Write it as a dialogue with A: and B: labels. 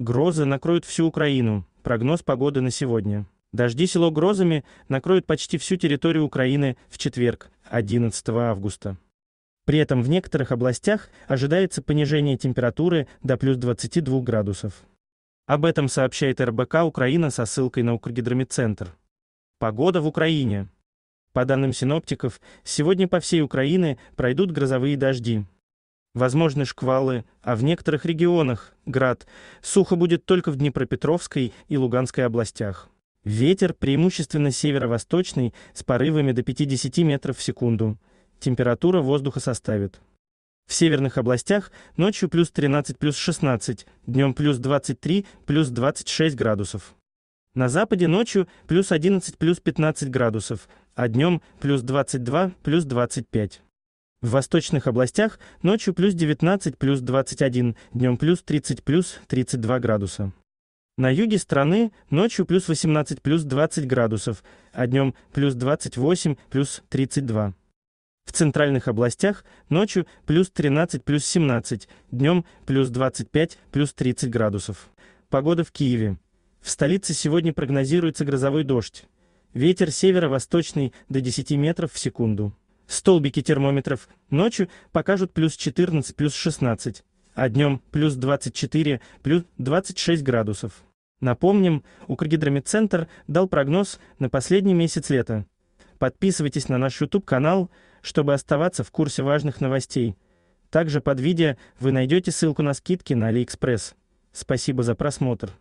A: Грозы накроют всю Украину. Прогноз погоды на сегодня. Дожди село грозами накроют почти всю территорию Украины в четверг, 11 августа. При этом в некоторых областях ожидается понижение температуры до плюс 22 градусов. Об этом сообщает РБК Украина со ссылкой на Укргидромедцентр. Погода в Украине. По данным синоптиков, сегодня по всей Украине пройдут грозовые дожди. Возможны шквалы, а в некоторых регионах – град. Сухо будет только в Днепропетровской и Луганской областях. Ветер преимущественно северо-восточный с порывами до 50 метров в секунду. Температура воздуха составит. В северных областях ночью плюс 13, плюс 16, днем плюс 23, плюс 26 градусов. На западе ночью плюс 11, плюс 15 градусов, а днем плюс 22, плюс 25. В восточных областях ночью плюс 19, плюс 21, днем плюс 30, плюс 32 градуса. На юге страны ночью плюс 18, плюс 20 градусов, а днем плюс 28, плюс 32. В центральных областях ночью плюс 13, плюс 17, днем плюс 25, плюс 30 градусов. Погода в Киеве. В столице сегодня прогнозируется грозовой дождь. Ветер северо-восточный до 10 метров в секунду. Столбики термометров ночью покажут плюс 14, плюс 16, а днем плюс 24, плюс 26 градусов. Напомним, Укргидромедцентр дал прогноз на последний месяц лета. Подписывайтесь на наш YouTube-канал, чтобы оставаться в курсе важных новостей. Также под видео вы найдете ссылку на скидки на AliExpress. Спасибо за просмотр.